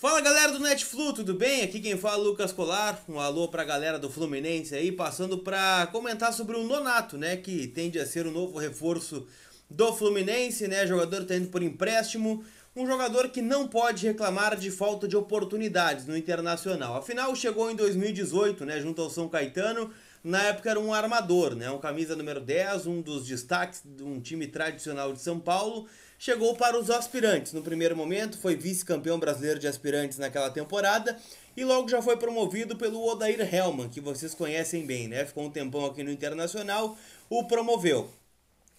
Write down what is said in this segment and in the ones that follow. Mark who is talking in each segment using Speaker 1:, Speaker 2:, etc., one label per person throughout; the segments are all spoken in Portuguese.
Speaker 1: Fala galera do Netflu, tudo bem? Aqui quem fala é o Lucas Colar. Um alô pra galera do Fluminense aí, passando pra comentar sobre o Nonato, né? Que tende a ser o novo reforço do Fluminense, né? Jogador jogador tá indo por empréstimo. Um jogador que não pode reclamar de falta de oportunidades no Internacional. Afinal, chegou em 2018, né? Junto ao São Caetano na época era um armador, né? Um camisa número 10, um dos destaques de um time tradicional de São Paulo. Chegou para os aspirantes. No primeiro momento, foi vice-campeão brasileiro de aspirantes naquela temporada e logo já foi promovido pelo Odair Hellman, que vocês conhecem bem, né? Ficou um tempão aqui no Internacional, o promoveu.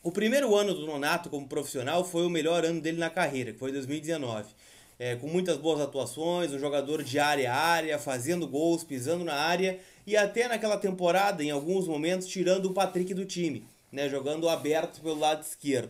Speaker 1: O primeiro ano do Nonato como profissional foi o melhor ano dele na carreira, que foi 2019 é, com muitas boas atuações, um jogador de área a área, fazendo gols, pisando na área e até naquela temporada, em alguns momentos, tirando o Patrick do time, né, jogando aberto pelo lado esquerdo.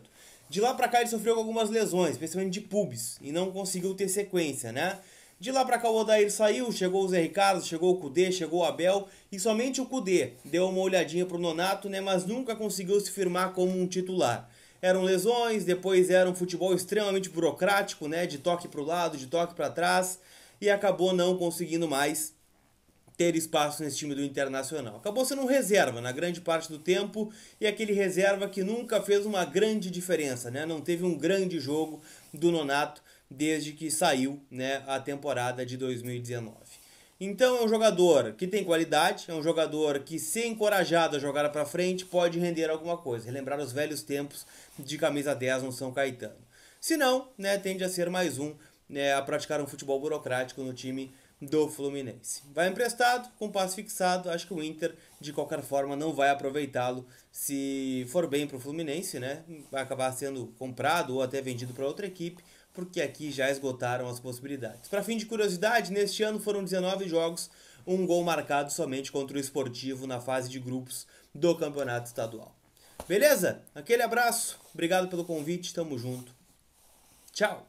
Speaker 1: De lá para cá ele sofreu algumas lesões, especialmente de pubis, e não conseguiu ter sequência, né? De lá para cá o Odair saiu, chegou o Zé Ricardo, chegou o Cudê, chegou o Abel e somente o Cudê deu uma olhadinha pro Nonato, né, mas nunca conseguiu se firmar como um titular eram lesões, depois era um futebol extremamente burocrático, né, de toque para o lado, de toque para trás, e acabou não conseguindo mais ter espaço nesse time do Internacional. Acabou sendo um reserva na grande parte do tempo e aquele reserva que nunca fez uma grande diferença, né? Não teve um grande jogo do Nonato desde que saiu, né, a temporada de 2019. Então é um jogador que tem qualidade, é um jogador que, se encorajado a jogar para frente, pode render alguma coisa. Relembrar os velhos tempos de camisa 10 no São Caetano. Se não, né, tende a ser mais um né, a praticar um futebol burocrático no time do Fluminense. Vai emprestado, com passe fixado, acho que o Inter, de qualquer forma, não vai aproveitá-lo se for bem para o Fluminense, né? Vai acabar sendo comprado ou até vendido para outra equipe porque aqui já esgotaram as possibilidades. Para fim de curiosidade, neste ano foram 19 jogos, um gol marcado somente contra o Esportivo na fase de grupos do Campeonato Estadual. Beleza? Aquele abraço, obrigado pelo convite, tamo junto. Tchau!